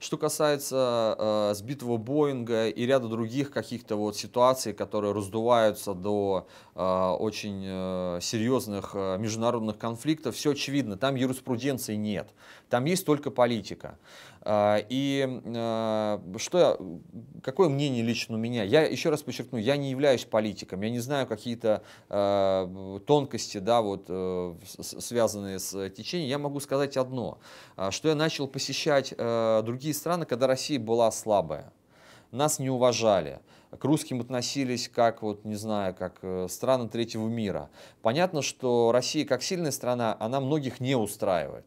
Что касается э, сбитого Боинга и ряда других каких-то вот ситуаций, которые раздуваются до э, очень э, серьезных э, международных конфликтов, все очевидно, там юриспруденции нет, там есть только политика. Э, и э, что какое мнение лично у меня? Я еще раз подчеркну, я не являюсь политиком, я не знаю какие-то э, тонкости, да, вот, э, связанные с течением. Я могу сказать одно, э, что я начал посещать э, другие другие страны, когда Россия была слабая. Нас не уважали к русским относились как, вот, не знаю, как э, страны третьего мира. Понятно, что Россия как сильная страна, она многих не устраивает.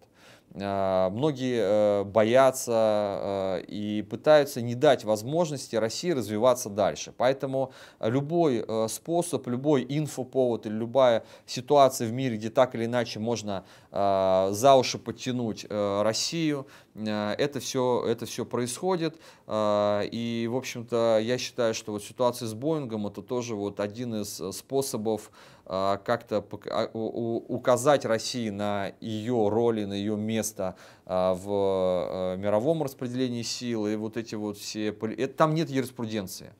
А, многие э, боятся э, и пытаются не дать возможности России развиваться дальше. Поэтому э, любой способ, любой инфоповод или любая ситуация в мире, где так или иначе можно за уши подтянуть Россию, это все, это все происходит. И, в общем-то, я считаю, что вот ситуация с Боингом это тоже вот один из способов а, как-то а, указать России на ее роли, на ее место а, в мировом распределении сил и вот эти вот все... Там нет юриспруденции.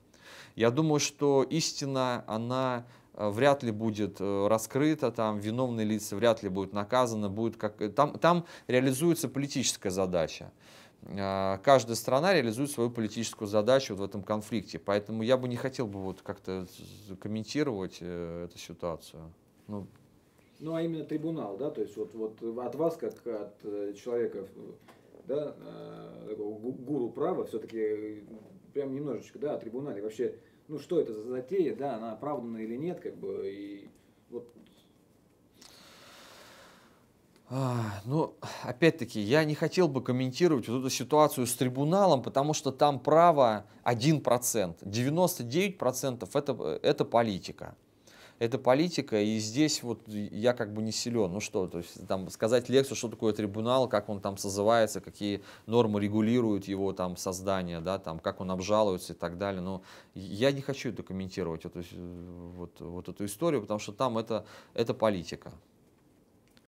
Я думаю, что истина, она вряд ли будет э, раскрыта, там виновные лица вряд ли будут наказаны, будет как... там, там реализуется политическая задача. А, каждая страна реализует свою политическую задачу вот в этом конфликте. Поэтому я бы не хотел бы вот как-то комментировать э, эту ситуацию. Ну, ну, а именно трибунал, да, то есть вот, вот от вас, как от э, человека, да, э, такого гуру права, все-таки прям немножечко, да, о трибунале. Вообще, ну что это за затея, да, она оправдана или нет, как бы, и вот а, ну, опять-таки, я не хотел бы комментировать вот эту ситуацию с трибуналом, потому что там право 1%, 99% это, это политика. Это политика, и здесь вот я как бы не силен. Ну что, то есть там сказать лекцию, что такое трибунал, как он там созывается, какие нормы регулируют его там создание, да, там, как он обжалуется и так далее. Но я не хочу это комментировать, эту, вот, вот эту историю, потому что там это, это политика.